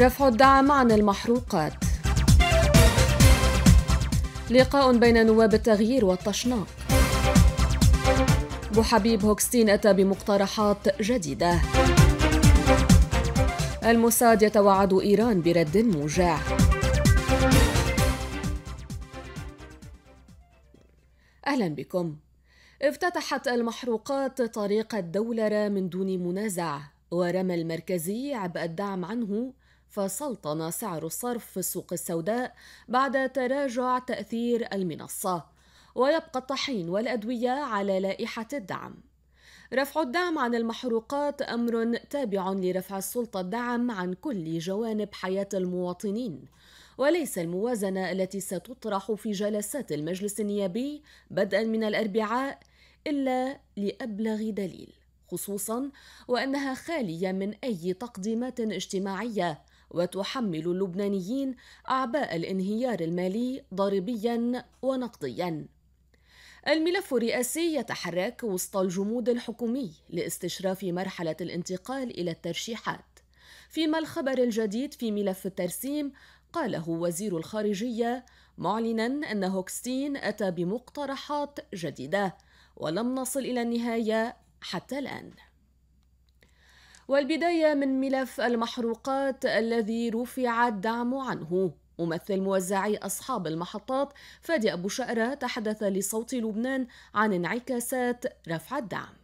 رفع الدعم عن المحروقات لقاء بين نواب التغيير والتشناق أبو حبيب هوكستين أتى بمقترحات جديدة الموساد يتوعد إيران برد موجع أهلا بكم افتتحت المحروقات طريق الدولرة من دون منازع ورمى المركزي عبء الدعم عنه فسلطن سعر الصرف في السوق السوداء بعد تراجع تأثير المنصة ويبقى الطحين والأدوية على لائحة الدعم رفع الدعم عن المحروقات أمر تابع لرفع السلطة الدعم عن كل جوانب حياة المواطنين وليس الموازنة التي ستطرح في جلسات المجلس النيابي بدءا من الأربعاء إلا لأبلغ دليل خصوصا وأنها خالية من أي تقديمات اجتماعية وتحمل اللبنانيين أعباء الانهيار المالي ضريبيا ونقديا الملف الرئاسي يتحرك وسط الجمود الحكومي لاستشراف مرحلة الانتقال إلى الترشيحات فيما الخبر الجديد في ملف الترسيم قاله وزير الخارجية معلنا أن هوكستين أتى بمقترحات جديدة ولم نصل إلى النهاية حتى الآن والبداية من ملف المحروقات الذي رفع الدعم عنه ممثل موزعي أصحاب المحطات فادي أبو شقرة تحدث لصوت لبنان عن انعكاسات رفع الدعم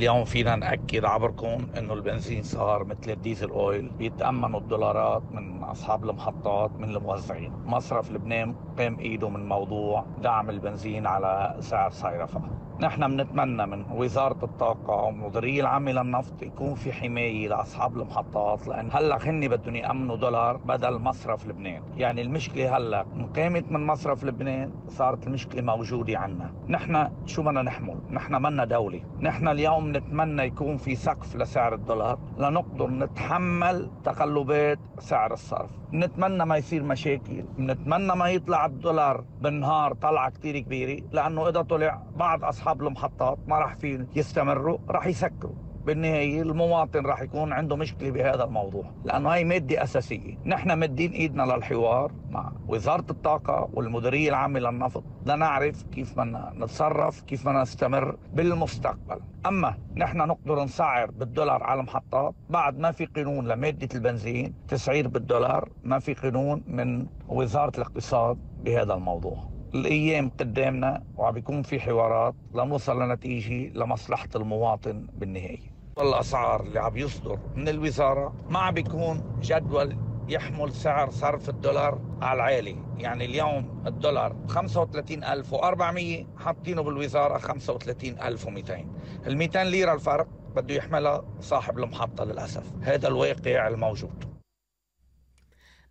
اليوم فينا ناكد عبركم انه البنزين صار مثل الديزل اويل بيتامنوا الدولارات من اصحاب المحطات من الموزعين مصرف لبنان قام ايده من موضوع دعم البنزين على سعر صيرفه نحن بنتمنى من وزارة الطاقة ومديرية العام للنفط يكون في حماية لأصحاب المحطات لأن هلا هن بدهم يأمنوا دولار بدل مصرف لبنان، يعني المشكلة هلا قامت من مصرف لبنان صارت المشكلة موجودة عنا، نحن شو بدنا نحمل؟ نحن منا دولة، نحن اليوم نتمنى يكون في سقف لسعر الدولار لنقدر نتحمل تقلبات سعر الصرف، نتمنى ما يصير مشاكل، نتمنى ما يطلع الدولار بالنهار طلعة كتير كبيرة لأنه إذا طلع بعض أصحاب اصحاب المحطات ما راح فين يستمروا راح يسكروا بالنهاية المواطن راح يكون عنده مشكلة بهذا الموضوع لأنه هاي مادة أساسية نحن مدين إيدنا للحوار مع وزارة الطاقة والمديرية العامة للنفط لنعرف كيف بدنا نتصرف كيف بدنا نستمر بالمستقبل أما نحن نقدر نسعر بالدولار على المحطات بعد ما في قانون لمادة البنزين تسعير بالدولار ما في قانون من وزارة الاقتصاد بهذا الموضوع الايام قدامنا وعم بيكون في حوارات لنوصل لنتيجه لمصلحه المواطن بالنهايه. الاسعار اللي عم يصدر من الوزاره ما عم بيكون جدول يحمل سعر صرف الدولار على العالي يعني اليوم الدولار 35400 حاطينه بالوزاره 35200 ال 200 ليره الفرق بده يحملها صاحب المحطه للاسف هذا الواقع الموجود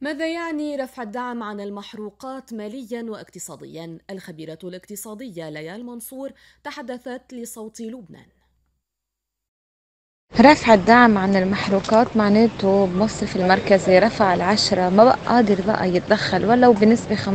ماذا يعني رفع الدعم عن المحروقات ماليا واقتصاديا؟ الخبيرة الاقتصادية ليال منصور تحدثت لصوت لبنان رفع الدعم عن المحروقات معناته بمصرف المركزي رفع العشرة ما بقى قادر بقى يتدخل ولو بنسبة 15%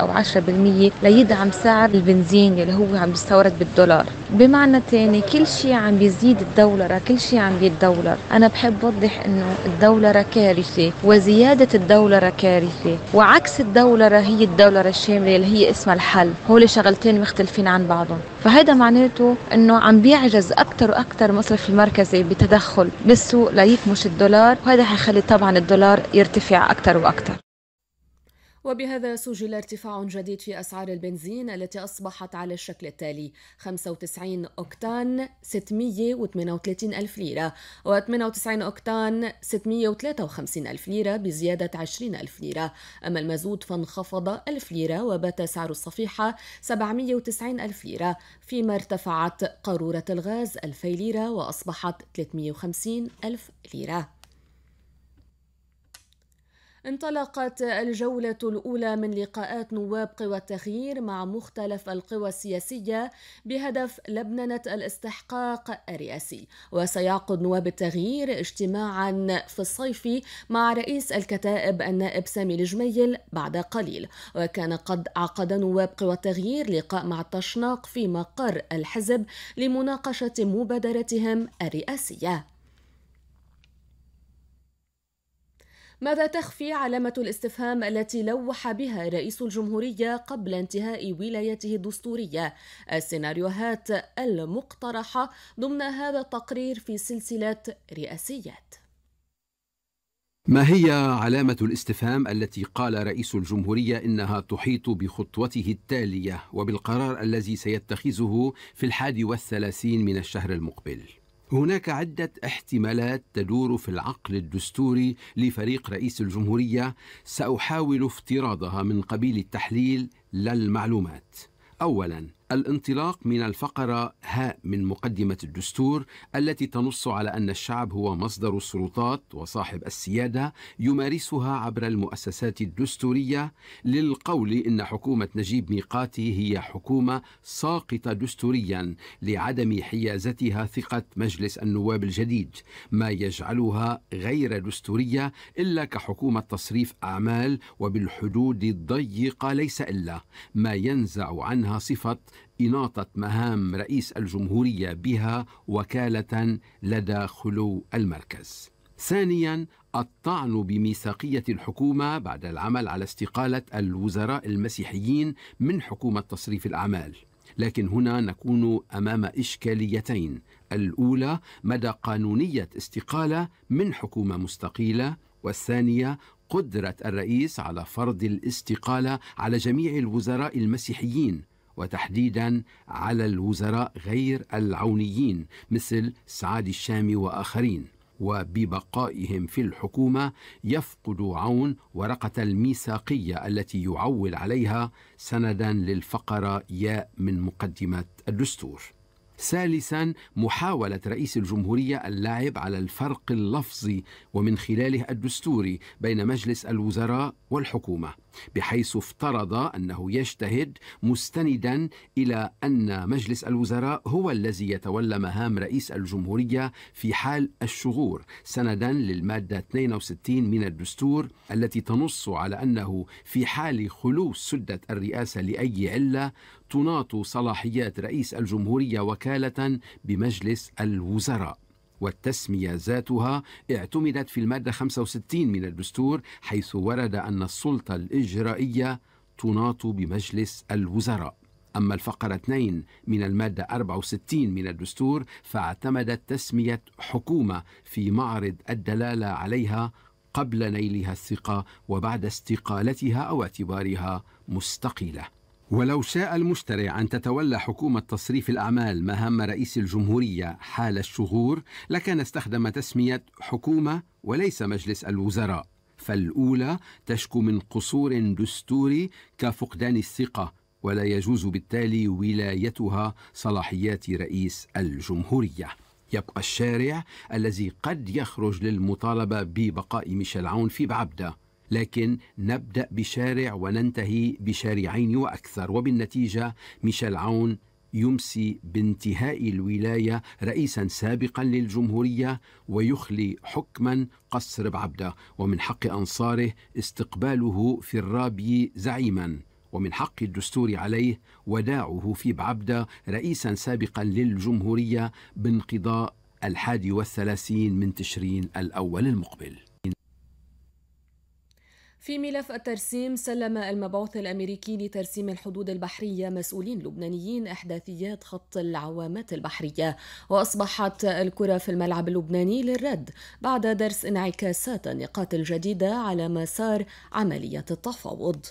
أو 10% ليدعم سعر البنزين اللي هو عم يستورد بالدولار بمعنى تاني كل شيء عم بيزيد الدولار كل شيء عم بيتدولر أنا بحب أوضح إنه الدولار كارثة وزيادة الدولار كارثة وعكس الدولار هي الدولار الشاملة اللي هي اسمها الحل هول شغلتين مختلفين عن بعضهم فهذا معناته انه عم بيعجز اكثر واكثر المصرف المركزي بتدخل بالسوق ليكمش الدولار وهذا حيخلي طبعا الدولار يرتفع اكثر واكثر وبهذا سجل ارتفاع جديد في أسعار البنزين التي أصبحت على الشكل التالي 95 أوكتان 638 ألف ليرة و 98 أوكتان 653 ألف ليرة بزيادة 20 ألف ليرة أما المازوت فانخفض ألف ليرة وبات سعر الصفيحة 790 ألف ليرة فيما ارتفعت قارورة الغاز 2000 ليرة وأصبحت 350 ألف ليرة انطلقت الجولة الأولى من لقاءات نواب قوى التغيير مع مختلف القوى السياسية بهدف لبننة الاستحقاق الرئاسي وسيعقد نواب التغيير اجتماعا في الصيف مع رئيس الكتائب النائب سامي الجميل بعد قليل وكان قد عقد نواب قوى التغيير لقاء مع التشناق في مقر الحزب لمناقشة مبادرتهم الرئاسية ماذا تخفي علامة الاستفهام التي لوح بها رئيس الجمهورية قبل انتهاء ولايته الدستورية السيناريوهات المقترحة ضمن هذا التقرير في سلسلة رئاسيات ما هي علامة الاستفهام التي قال رئيس الجمهورية إنها تحيط بخطوته التالية وبالقرار الذي سيتخذه في الحادي والثلاثين من الشهر المقبل؟ هناك عدة احتمالات تدور في العقل الدستوري لفريق رئيس الجمهورية سأحاول افتراضها من قبيل التحليل لا المعلومات. أولاً الانطلاق من الفقرة هاء من مقدمة الدستور التي تنص على أن الشعب هو مصدر السلطات وصاحب السيادة يمارسها عبر المؤسسات الدستورية للقول إن حكومة نجيب ميقاتي هي حكومة ساقطة دستوريا لعدم حيازتها ثقة مجلس النواب الجديد ما يجعلها غير دستورية إلا كحكومة تصريف أعمال وبالحدود الضيقة ليس إلا ما ينزع عنها صفة إناطة مهام رئيس الجمهورية بها وكالة لدى خلو المركز. ثانيا الطعن بميثاقية الحكومة بعد العمل على استقالة الوزراء المسيحيين من حكومة تصريف الأعمال. لكن هنا نكون امام اشكاليتين الاولى مدى قانونيه استقاله من حكومه مستقيله والثانيه قدره الرئيس على فرض الاستقاله على جميع الوزراء المسيحيين وتحديدا على الوزراء غير العونيين مثل سعاد الشامي واخرين وببقائهم في الحكومه يفقد عون ورقه الميثاقيه التي يعول عليها سندا للفقره ياء من مقدمه الدستور ثالثا محاولة رئيس الجمهورية اللعب على الفرق اللفظي ومن خلاله الدستوري بين مجلس الوزراء والحكومة بحيث افترض أنه يجتهد مستندا إلى أن مجلس الوزراء هو الذي يتولى مهام رئيس الجمهورية في حال الشغور سندا للمادة 62 من الدستور التي تنص على أنه في حال خلو سدة الرئاسة لأي علة تناط صلاحيات رئيس الجمهورية وكالة بمجلس الوزراء والتسمية ذاتها اعتمدت في المادة 65 من الدستور حيث ورد أن السلطة الإجرائية تناط بمجلس الوزراء أما الفقرة 2 من المادة 64 من الدستور فاعتمدت تسمية حكومة في معرض الدلالة عليها قبل نيلها الثقة وبعد استقالتها أو اعتبارها مستقيلة ولو شاء المشتري أن تتولى حكومة تصريف الأعمال مهام رئيس الجمهورية حال الشهور لكان استخدم تسمية حكومة وليس مجلس الوزراء فالأولى تشكو من قصور دستوري كفقدان الثقة ولا يجوز بالتالي ولايتها صلاحيات رئيس الجمهورية يبقى الشارع الذي قد يخرج للمطالبة ببقاء ميشيل عون في بعبده لكن نبدأ بشارع وننتهي بشارعين وأكثر وبالنتيجة ميشيل عون يمسي بانتهاء الولاية رئيسا سابقا للجمهورية ويخلي حكما قصر بعبدة ومن حق أنصاره استقباله في الرابي زعيما ومن حق الدستور عليه وداعه في بعبدة رئيسا سابقا للجمهورية بانقضاء الحادي والثلاثين من تشرين الأول المقبل في ملف الترسيم سلم المبعوث الامريكي لترسيم الحدود البحريه مسؤولين لبنانيين احداثيات خط العوامات البحريه واصبحت الكره في الملعب اللبناني للرد بعد درس انعكاسات النقاط الجديده على مسار عمليه التفاوض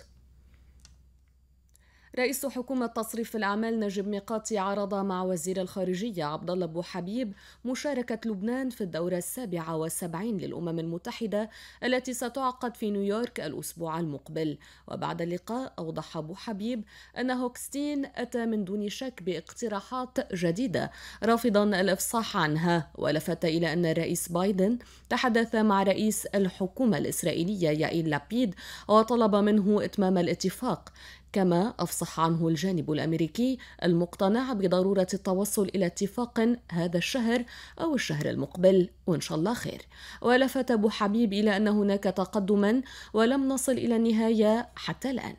رئيس حكومة تصريف الأعمال نجيب ميقاتي عرض مع وزير الخارجية عبد الله أبو حبيب مشاركة لبنان في الدورة السابعة والسبعين للأمم المتحدة التي ستعقد في نيويورك الأسبوع المقبل وبعد اللقاء أوضح أبو حبيب أن هوكستين أتى من دون شك باقتراحات جديدة رافضا الإفصاح عنها ولفت إلى أن الرئيس بايدن تحدث مع رئيس الحكومة الإسرائيلية يائيل لابيد وطلب منه إتمام الاتفاق كما أفصح عنه الجانب الأمريكي المقتنع بضرورة التوصل إلى اتفاق هذا الشهر أو الشهر المقبل وإن شاء الله خير ولفت أبو حبيب إلى أن هناك تقدما ولم نصل إلى النهاية حتى الآن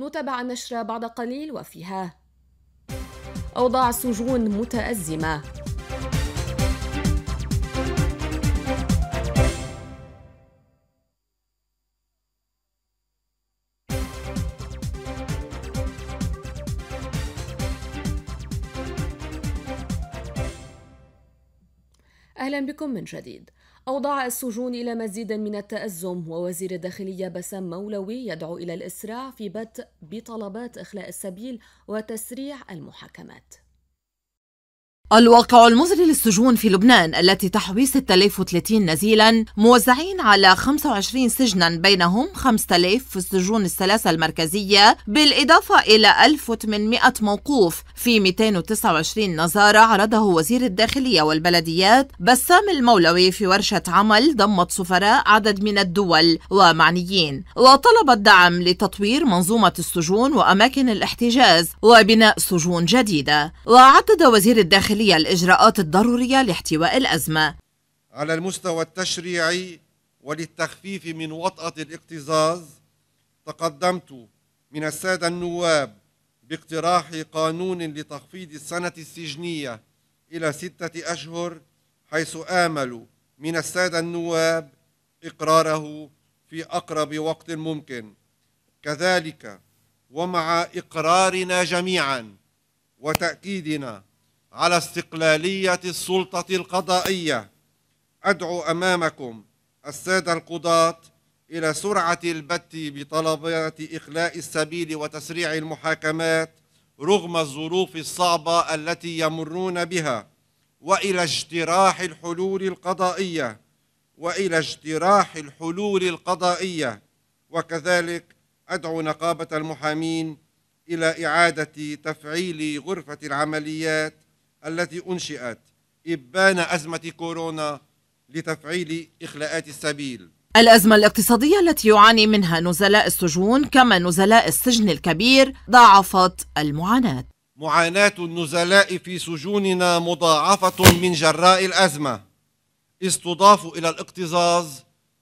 نتابع النشرة بعد قليل وفيها أوضاع السجون متأزمة أهلا بكم من جديد أوضاع السجون إلى مزيد من التأزم ووزير الداخلية بسام مولوي يدعو إلى الإسراع في بدء بطلبات إخلاء السبيل وتسريع المحاكمات الواقع المزري للسجون في لبنان التي تحوي 6030 نزيلا موزعين على 25 سجنا بينهم 5000 في السجون الثلاثة المركزية بالإضافة إلى 1800 موقوف في 229 نظارة عرضه وزير الداخلية والبلديات بسام المولوي في ورشة عمل ضمت سفراء عدد من الدول ومعنيين وطلب الدعم لتطوير منظومة السجون وأماكن الاحتجاز وبناء سجون جديدة وعدد وزير الداخلية الداخلية الإجراءات الضرورية لاحتواء الأزمة على المستوى التشريعي وللتخفيف من وطأة الاكتظاظ تقدمت من السادة النواب باقتراح قانون لتخفيض السنة السجنية إلى ستة أشهر حيث آمل من السادة النواب إقراره في أقرب وقت ممكن كذلك ومع إقرارنا جميعا وتأكيدنا على استقلالية السلطة القضائية أدعو أمامكم السادة القضاة إلى سرعة البت بطلبات إخلاء السبيل وتسريع المحاكمات رغم الظروف الصعبة التي يمرون بها وإلى اجتراح الحلول القضائية وإلى اجتراح الحلول القضائية وكذلك أدعو نقابة المحامين إلى إعادة تفعيل غرفة العمليات التي أنشئت إبان أزمة كورونا لتفعيل إخلاءات السبيل الأزمة الاقتصادية التي يعاني منها نزلاء السجون كما نزلاء السجن الكبير ضاعفت المعاناة معاناة النزلاء في سجوننا مضاعفة من جراء الأزمة استضاف إلى الاكتظاظ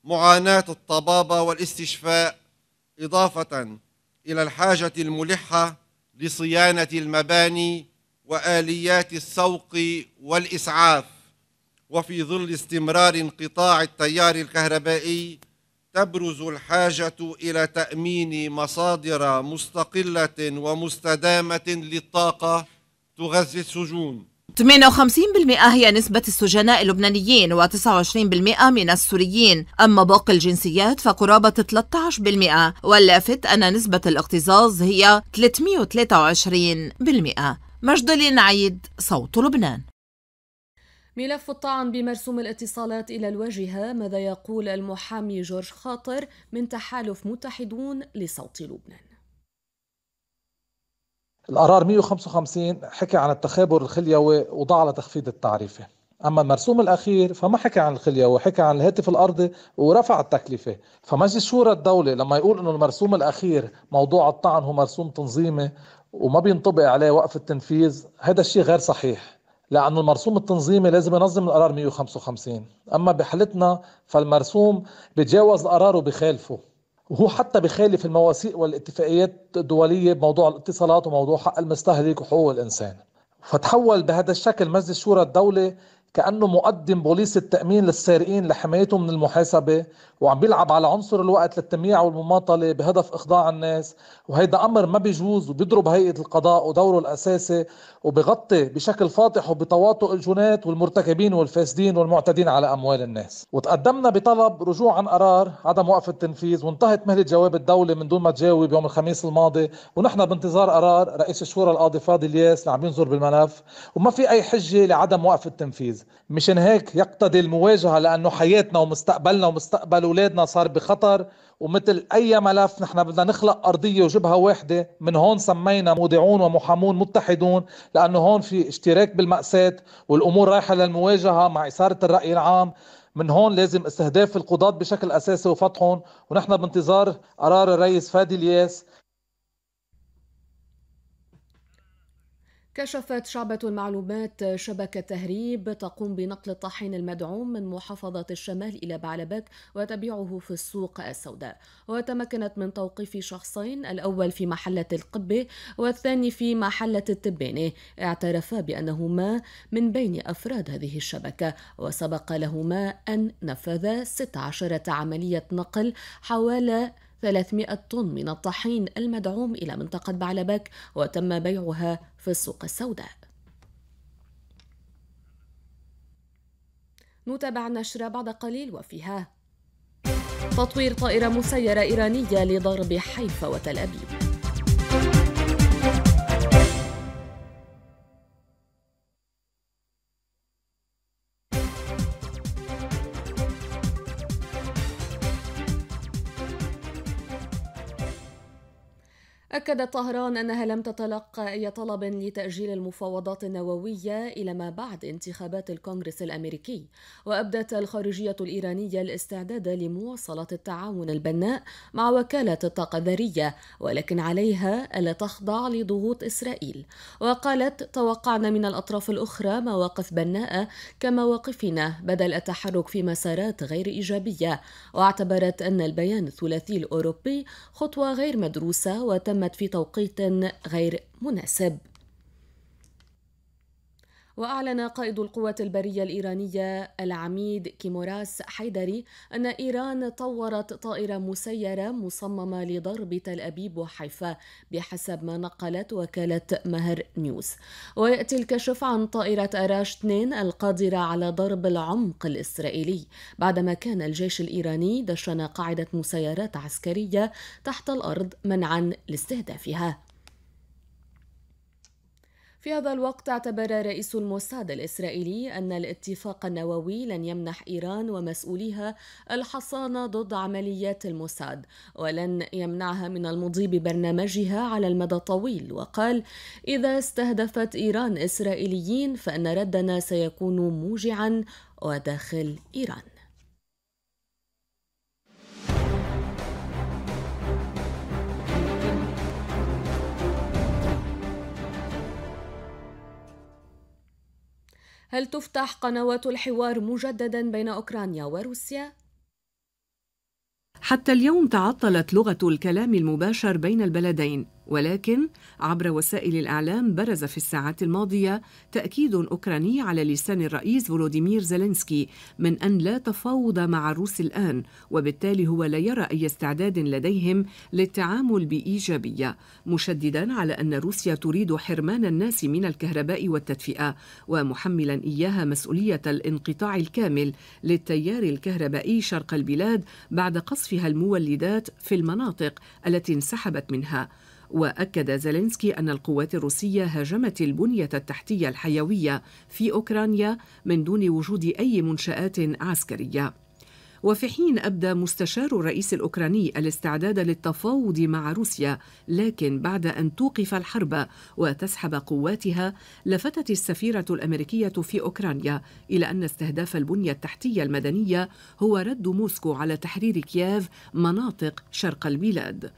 معاناة الطبابة والاستشفاء إضافة إلى الحاجة الملحة لصيانة المباني واليات السوق والاسعاف وفي ظل استمرار انقطاع التيار الكهربائي تبرز الحاجه الى تامين مصادر مستقله ومستدامه للطاقه تغذي السجون 58% هي نسبة السجناء اللبنانيين و29% من السوريين أما باقي الجنسيات فقرابة 13% واللافت أن نسبة الاكتظاظ هي 323% مجدولين عيد صوت لبنان ملف الطعن بمرسوم الاتصالات إلى الواجهة ماذا يقول المحامي جورج خاطر من تحالف متحدون لصوت لبنان القرار 155 حكى عن التخابر الخليوي وضع على تخفيض التعريفة أما المرسوم الأخير فما حكى عن الخليوي حكى عن الهاتف الأرضي ورفع التكلفة فمجلس شورى الدولة لما يقول أنه المرسوم الأخير موضوع الطعن هو مرسوم تنظيمي وما بينطبق عليه وقف التنفيذ هذا الشيء غير صحيح لأن المرسوم التنظيمي لازم ينظم القرار 155 أما بحالتنا فالمرسوم بتجاوز القرار وبخالفه وهو حتى بخالف المواثيق والاتفاقيات الدولية بموضوع الاتصالات وموضوع حق المستهلك وحقوق الإنسان فتحول بهذا الشكل مجلس شورى الدولة كانه مقدم بوليس التامين للسارقين لحمايتهم من المحاسبه وعم بيلعب على عنصر الوقت للتمييع والمماطله بهدف اخضاع الناس وهيدا امر ما بيجوز وبيضرب هيئه القضاء ودوره الاساسي وبغطي بشكل فاضح وبتواطؤ الجنات والمرتكبين والفاسدين والمعتدين على اموال الناس وتقدمنا بطلب رجوع عن قرار عدم وقف التنفيذ وانتهت مهله جواب الدوله من دون ما تجاوب يوم الخميس الماضي ونحن بانتظار قرار رئيس الشورى القاضي فاضل الياس اللي عم ينظر بالملف وما في اي حجه لعدم وقف التنفيذ مشان هيك يقتضي المواجهة لأنه حياتنا ومستقبلنا ومستقبل أولادنا صار بخطر ومثل أي ملف نحن بدنا نخلق أرضية وجبهة واحدة من هون سمينا مودعون ومحامون متحدون لأنه هون في اشتراك بالمأساة والأمور رايحة للمواجهة مع إثارة الرأي العام من هون لازم استهداف القضاة بشكل أساسي وفتحهم ونحن بانتظار قرار الرئيس فادي الياس كشفت شعبة المعلومات شبكة تهريب تقوم بنقل الطحين المدعوم من محافظة الشمال إلى بعلبك وتبيعه في السوق السوداء وتمكنت من توقيف شخصين الأول في محلة القبة والثاني في محلة التبانة اعترفا بأنهما من بين أفراد هذه الشبكة وسبق لهما أن نفذا 16 عملية نقل حوالي 300 طن من الطحين المدعوم إلى منطقة بعلبك وتم بيعها في السوق السوداء نتابع النشرة بعد قليل وفيها تطوير طائرة مسيرة إيرانية لضرب حيفا وتل أبيب أكدت طهران أنها لم تتلق أي طلب لتأجيل المفاوضات النووية إلى ما بعد انتخابات الكونغرس الأمريكي وأبدت الخارجية الإيرانية الاستعداد لمواصلة التعاون البناء مع وكالة الطاقة الذرية ولكن عليها ألا تخضع لضغوط إسرائيل وقالت توقعنا من الأطراف الأخرى مواقف بناءة كمواقفنا بدل التحرك في مسارات غير إيجابية واعتبرت أن البيان الثلاثي الأوروبي خطوة غير مدروسة وتمت في توقيت غير مناسب وأعلن قائد القوات البرية الإيرانية العميد كيموراس حيدري أن إيران طورت طائرة مسيرة مصممة لضرب تل أبيب وحيفا بحسب ما نقلت وكالة مهر نيوز ويأتي الكشف عن طائرة أراش 2 القادرة على ضرب العمق الإسرائيلي بعدما كان الجيش الإيراني دشن قاعدة مسيرات عسكرية تحت الأرض منعا لاستهدافها في هذا الوقت اعتبر رئيس الموساد الإسرائيلي أن الاتفاق النووي لن يمنح إيران ومسؤوليها الحصانة ضد عمليات الموساد ولن يمنعها من المضي ببرنامجها على المدى الطويل وقال إذا استهدفت إيران إسرائيليين فإن ردنا سيكون موجعا وداخل إيران هل تفتح قنوات الحوار مجددا بين أوكرانيا وروسيا؟ حتى اليوم تعطلت لغة الكلام المباشر بين البلدين ولكن عبر وسائل الإعلام برز في الساعات الماضية تأكيد أوكراني على لسان الرئيس فولوديمير زيلينسكي من أن لا تفاوض مع الروس الآن وبالتالي هو لا يرى أي استعداد لديهم للتعامل بإيجابية مشددا على أن روسيا تريد حرمان الناس من الكهرباء والتدفئة ومحملا إياها مسؤولية الانقطاع الكامل للتيار الكهربائي شرق البلاد بعد قصفها المولدات في المناطق التي انسحبت منها وأكد زيلينسكي أن القوات الروسية هاجمت البنية التحتية الحيوية في أوكرانيا من دون وجود أي منشآت عسكرية وفي حين أبدى مستشار الرئيس الأوكراني الاستعداد للتفاوض مع روسيا لكن بعد أن توقف الحرب وتسحب قواتها لفتت السفيرة الأمريكية في أوكرانيا إلى أن استهداف البنية التحتية المدنية هو رد موسكو على تحرير كييف مناطق شرق البلاد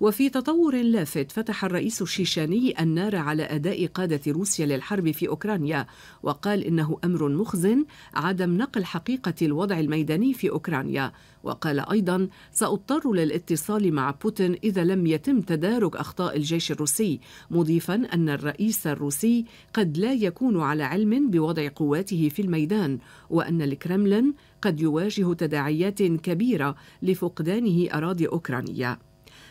وفي تطور لافت فتح الرئيس الشيشاني النار على أداء قادة روسيا للحرب في أوكرانيا وقال إنه أمر مخزن عدم نقل حقيقة الوضع الميداني في أوكرانيا وقال أيضا سأضطر للاتصال مع بوتين إذا لم يتم تدارك أخطاء الجيش الروسي مضيفا أن الرئيس الروسي قد لا يكون على علم بوضع قواته في الميدان وأن الكرملين قد يواجه تداعيات كبيرة لفقدانه أراضي أوكرانيا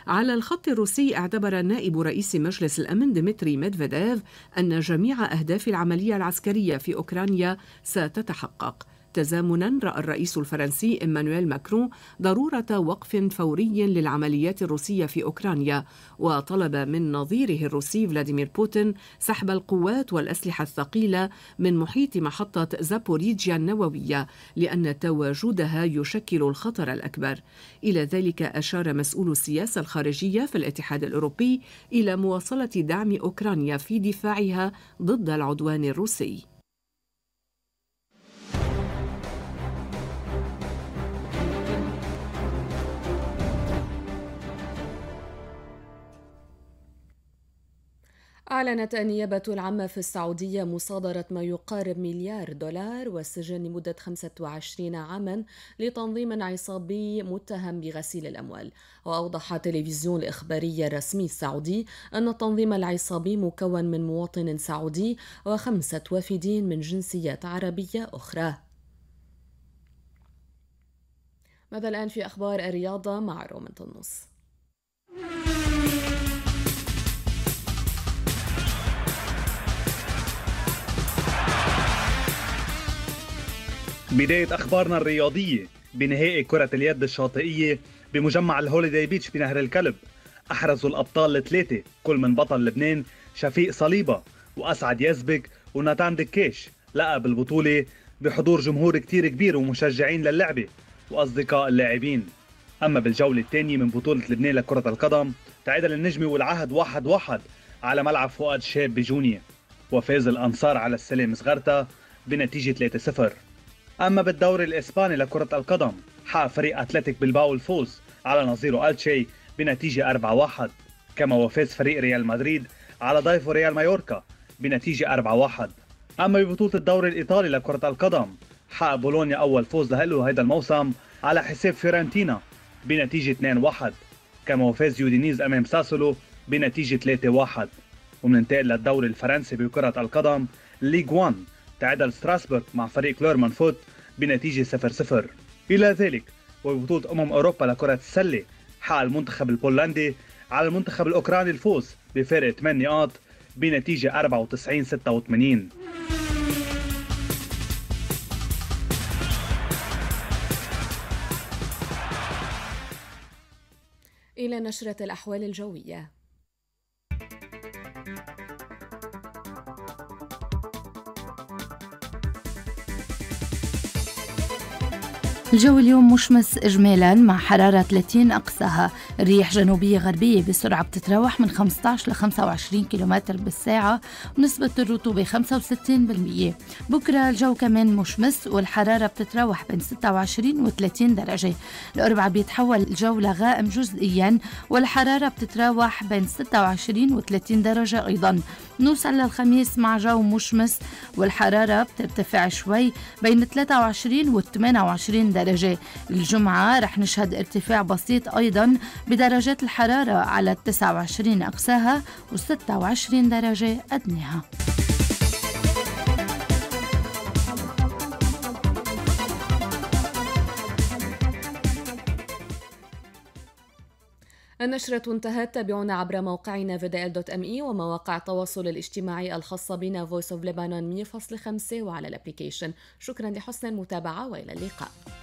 على الخط الروسي اعتبر نائب رئيس مجلس الأمن ديمتري ميدفيديف أن جميع أهداف العملية العسكرية في أوكرانيا ستتحقق تزامنا راى الرئيس الفرنسي ايمانويل ماكرون ضروره وقف فوري للعمليات الروسيه في اوكرانيا وطلب من نظيره الروسي فلاديمير بوتين سحب القوات والاسلحه الثقيله من محيط محطه زابوريجيا النوويه لان تواجدها يشكل الخطر الاكبر الى ذلك اشار مسؤول السياسه الخارجيه في الاتحاد الاوروبي الى مواصله دعم اوكرانيا في دفاعها ضد العدوان الروسي أعلنت النيابة العامة في السعودية مصادرة ما يقارب مليار دولار والسجن لمدة 25 عاما لتنظيم عصابي متهم بغسيل الأموال وأوضح تلفزيون الإخبارية الرسمي السعودي أن التنظيم العصابي مكون من مواطن سعودي وخمسة وافدين من جنسيات عربية أخرى ماذا الآن في أخبار الرياضة مع رومنت النص بداية أخبارنا الرياضية بنهائي كرة اليد الشاطئية بمجمع الهوليداي بيتش بنهر الكلب أحرزوا الأبطال الثلاثة كل من بطل لبنان شفيق صليبة وأسعد يزبك وناتان دكيش لقى بالبطولة بحضور جمهور كتير كبير ومشجعين للعبة وأصدقاء اللاعبين أما بالجولة الثانية من بطولة لبنان لكرة القدم تعادل النجمة والعهد واحد واحد على ملعب فؤاد شاب بجونيا وفاز الأنصار على السلام صغرتا بنتيجة 3-0 أما بالدوري الإسباني لكرة القدم حقق فريق أتلتيك بالباو الفوز على نظيره ألتشي بنتيجة 4-1 كما وفاز فريق ريال مدريد على ضيفه ريال مايوركا بنتيجة 4-1 أما ببطولة الدوري الإيطالي لكرة القدم حقق بولونيا أول فوز له هذا الموسم على حساب فيرنتينا بنتيجة 2-1 كما وفاز يودينيز أمام ساسولو بنتيجة 3-1 ومننتقل للدوري الفرنسي بكرة القدم ليغ 1 تعادل ستراسبورغ مع فريق كلورمان فوت بنتيجة 0-0 إلى ذلك وببطولة أمم أوروبا لكرة السلة حق المنتخب البولندي على المنتخب الأوكراني الفوز بفارق 8 نقاط بنتيجة 94 86 إلى نشرة الأحوال الجوية الجو اليوم مشمس إجمالا مع حرارة 30 أقصاها الريح جنوبية غربية بسرعة بتتراوح من 15 ل 25 كيلومتر بالساعة ونسبة الرطوبة 65% بكرة الجو كمان مشمس والحرارة بتتراوح بين 26 و 30 درجة الأربعاء بيتحول الجو لغائم جزئيا والحرارة بتتراوح بين 26 و 30 درجة أيضا نوصل للخميس مع جو مشمس والحرارة بترتفع شوي بين 23 و 28 درجة درجة الجمعة رح نشهد ارتفاع بسيط أيضا بدرجات الحرارة على 29 أقصاها و26 درجة أدناها النشرة انتهت تابعونا عبر موقعنا فيديال دوت ام اي ومواقع التواصل الاجتماعي الخاصة بنا فويس اوف لبنان 100.5 وعلى الابليكيشن شكرا لحسن المتابعة والى اللقاء